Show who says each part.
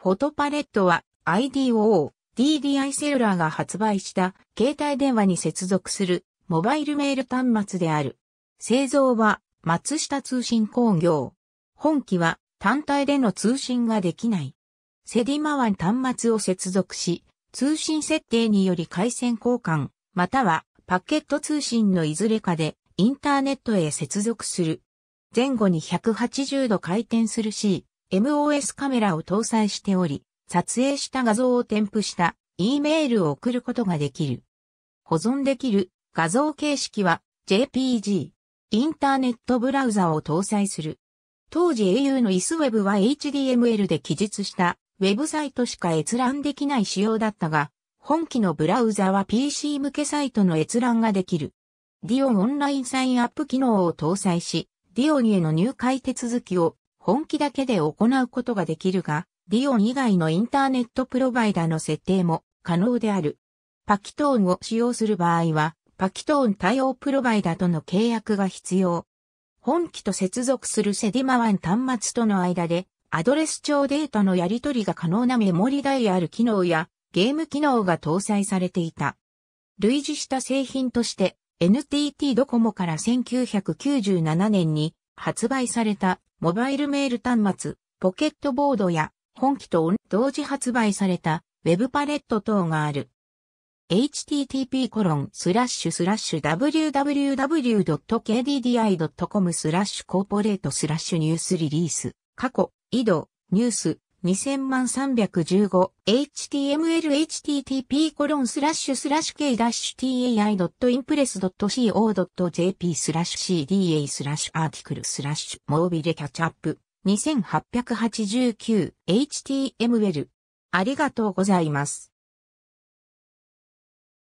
Speaker 1: フォトパレットは IDOO、DDI セルラーが発売した携帯電話に接続するモバイルメール端末である。製造は松下通信工業。本機は単体での通信ができない。セディマワン端末を接続し、通信設定により回線交換、またはパケット通信のいずれかでインターネットへ接続する。前後に180度回転する C、MOS カメラを搭載しており、撮影した画像を添付した E メールを送ることができる。保存できる画像形式は JPG。インターネットブラウザを搭載する。当時 au の ISWeb は h d m l で記述したウェブサイトしか閲覧できない仕様だったが、本機のブラウザは PC 向けサイトの閲覧ができる。d i o オンラインサインアップ機能を搭載し、Dion への入会手続きを本気だけで行うことができるが、リオン以外のインターネットプロバイダの設定も可能である。パキトーンを使用する場合は、パキトーン対応プロバイダとの契約が必要。本機と接続するセディマワン端末との間で、アドレス帳データのやり取りが可能なメモリダイヤル機能やゲーム機能が搭載されていた。類似した製品として NTT ドコモから1997年に発売されたモバイルメール端末、ポケットボードや本機と同時発売されたウェブパレット等がある。http://www.kddi.com コロンススララッッシシュュスラッシュコーポレートスラッシュニュースリリース過去、井戸、ニュース、2000万 315html.http コロンスラッシュスラッシュ k-tai.impress.co.jp スラッシュ cda スラッシュアーティクルスラッシュモービルキャッチアップ 2889html ありがとうございます。